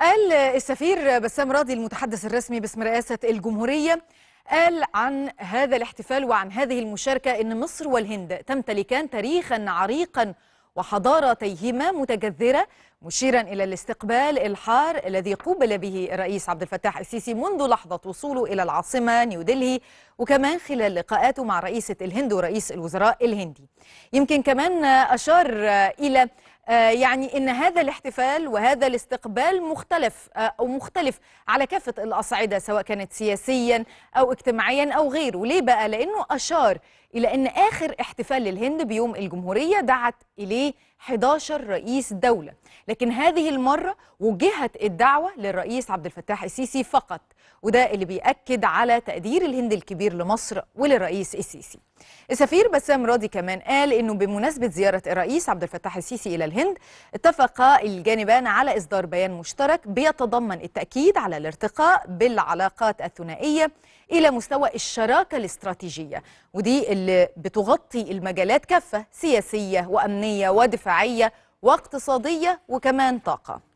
قال السفير بسام راضي المتحدث الرسمي باسم رئاسة الجمهورية قال عن هذا الاحتفال وعن هذه المشاركة أن مصر والهند تمتلكان تاريخا عريقا وحضارتيهما متجذرة مشيرا إلى الاستقبال الحار الذي قوبل به الرئيس عبد الفتاح السيسي منذ لحظة وصوله إلى العاصمة نيودلهي وكمان خلال لقاءاته مع رئيسة الهند ورئيس الوزراء الهندي يمكن كمان أشار إلى آه، يعني ان هذا الاحتفال وهذا الاستقبال مختلف آه، او مختلف على كافه الاصعده سواء كانت سياسيا او اجتماعيا او غيره ليه بقى لانه اشار الى ان اخر احتفال للهند بيوم الجمهوريه دعت اليه 11 رئيس دوله لكن هذه المره وجهت الدعوه للرئيس عبد الفتاح السيسي فقط وده اللي بيأكد على تقدير الهند الكبير لمصر وللرئيس السيسي السفير بسام راضي كمان قال انه بمناسبه زياره الرئيس عبد الفتاح السيسي الى الهند والهند اتفق الجانبان على إصدار بيان مشترك بيتضمن التأكيد على الارتقاء بالعلاقات الثنائية إلى مستوى الشراكة الاستراتيجية ودي اللي بتغطي المجالات كافة سياسية وأمنية ودفاعية واقتصادية وكمان طاقة